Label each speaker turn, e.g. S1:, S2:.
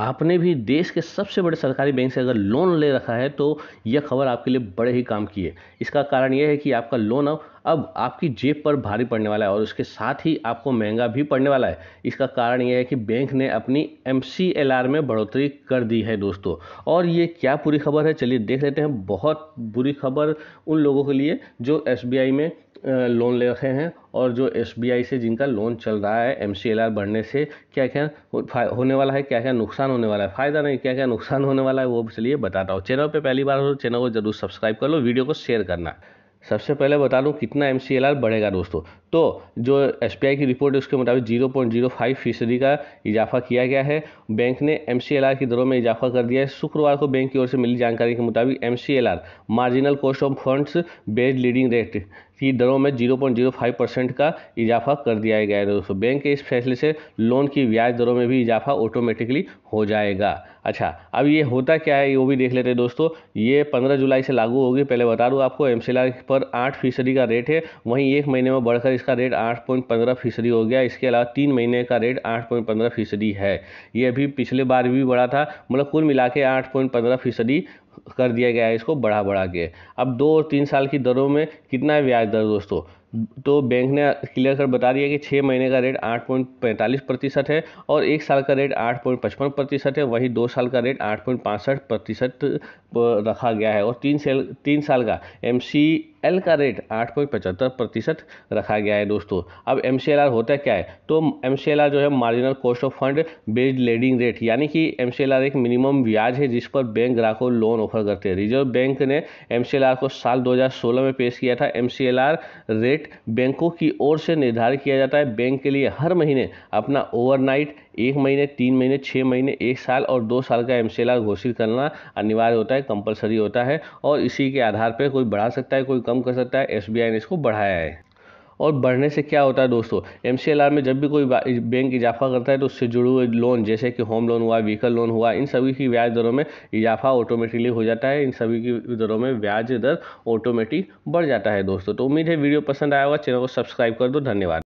S1: आपने भी देश के सबसे बड़े सरकारी बैंक से अगर लोन ले रखा है तो यह खबर आपके लिए बड़े ही काम की है इसका कारण यह है कि आपका लोन अब अब आपकी जेब पर भारी पड़ने वाला है और उसके साथ ही आपको महंगा भी पड़ने वाला है इसका कारण यह है कि बैंक ने अपनी एम में बढ़ोतरी कर दी है दोस्तों और ये क्या पूरी खबर है चलिए देख लेते हैं बहुत बुरी खबर उन लोगों के लिए जो एस में लोन ले रखे हैं और जो एस से जिनका लोन चल रहा है एम बढ़ने से क्या क्या होने वाला है क्या क्या नुकसान होने वाला है फ़ायदा नहीं क्या क्या नुकसान होने वाला है वो चलिए बताता हूँ चैनल पर पहली बार हो तो चैनल को जरूर सब्सक्राइब कर लो वीडियो को शेयर करना सबसे पहले बता दूँ कितना एम बढ़ेगा दोस्तों तो जो एस की रिपोर्ट है उसके मुताबिक जीरो पॉइंट जीरो फाइव फीसदी का इजाफा किया गया है बैंक ने एम की दरों में इजाफा कर दिया है शुक्रवार को बैंक की ओर से मिली जानकारी के मुताबिक M marginal cost of funds based lending rate की दरों में zero zero point five percent का इजाफा कर दिया गया है दोस्तों बैंक के इस फैसले से लोन की ब्याज दरों में भी इजाफा ऑटोमेटिकली हो जाएगा अच्छा अब ये होता क्या है वो भी देख लेते हैं दोस्तों ये पंद्रह जुलाई से लागू होगी पहले बता दूँ आपको एम पर आठ फीसदी का रेट है वहीं एक महीने में बढ़कर इसका रेट आठ पॉइंट पंद्रह फीसदी हो गया इसके अलावा तीन महीने का रेट आठ पॉइंट पंद्रह फीसदी है ये अभी पिछले बार भी बढ़ा था मतलब कुल मिला के आठ पॉइंट पंद्रह फीसदी कर दिया गया है इसको बढ़ा बढ़ा के अब दो और तीन साल की दरों में कितना है ब्याज दर दोस्तों तो बैंक ने क्लियर कर बता दिया कि छः महीने का रेट आठ पॉइंट पैंतालीस प्रतिशत है और एक साल का रेट आठ पॉइंट पचपन प्रतिशत है वहीं दो साल का रेट आठ पॉइंट पाँसठ प्रतिशत रखा गया है और तीन साल तीन साल का एम सी एल का रेट आठ पॉइंट पचहत्तर प्रतिशत रखा गया है दोस्तों अब एम सी एल आर होता क्या है तो एम सी एल आर जो है marginal cost of fund based lending rate यानी कि एम सी एल आर एक मिनिमम ब्याज है जिस पर बैंक ग्राहकों लोन ऑफर करते हैं रिजर्व बैंक ने एम को साल 2016 में पेश किया था एम रेट बैंकों की ओर से निर्धारित किया जाता है बैंक के लिए हर महीने अपना ओवरनाइट एक महीने तीन महीने छः महीने एक साल और दो साल का एम घोषित करना अनिवार्य होता है कंपलसरी होता है और इसी के आधार पर कोई बढ़ा सकता है कोई कम कर सकता है एस ने इसको बढ़ाया है और बढ़ने से क्या होता है दोस्तों एम में जब भी कोई बैंक इजाफा करता है तो उससे जुड़े हुए लोन जैसे कि होम लोन हुआ व्हीकल लोन हुआ इन सभी की ब्याज दरों में इजाफा ऑटोमेटिकली हो जाता है इन सभी की दरों में ब्याज दर ऑटोमेटिक बढ़ जाता है दोस्तों तो उम्मीद है वीडियो पसंद आया होगा चैनल को सब्सक्राइब कर दो धन्यवाद